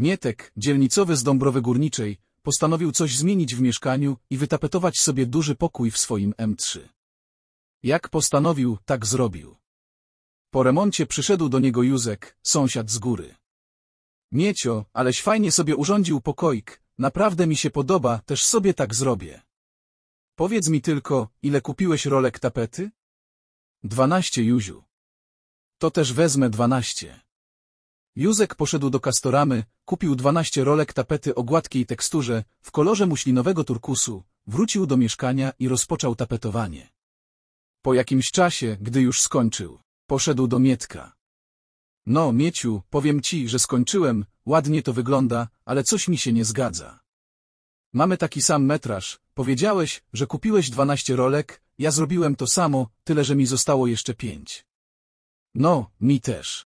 Mietek, dzielnicowy z Dąbrowy Górniczej, postanowił coś zmienić w mieszkaniu i wytapetować sobie duży pokój w swoim M3. Jak postanowił, tak zrobił. Po remoncie przyszedł do niego Józek, sąsiad z góry. Miecio, aleś fajnie sobie urządził pokoik, naprawdę mi się podoba, też sobie tak zrobię. Powiedz mi tylko, ile kupiłeś rolek tapety? Dwanaście, Józiu. To też wezmę dwanaście. Józek poszedł do Kastoramy, kupił 12 rolek tapety o gładkiej teksturze, w kolorze muślinowego turkusu, wrócił do mieszkania i rozpoczął tapetowanie. Po jakimś czasie, gdy już skończył, poszedł do Mietka. No, Mieciu, powiem ci, że skończyłem, ładnie to wygląda, ale coś mi się nie zgadza. Mamy taki sam metraż, powiedziałeś, że kupiłeś 12 rolek, ja zrobiłem to samo, tyle że mi zostało jeszcze pięć. No, mi też.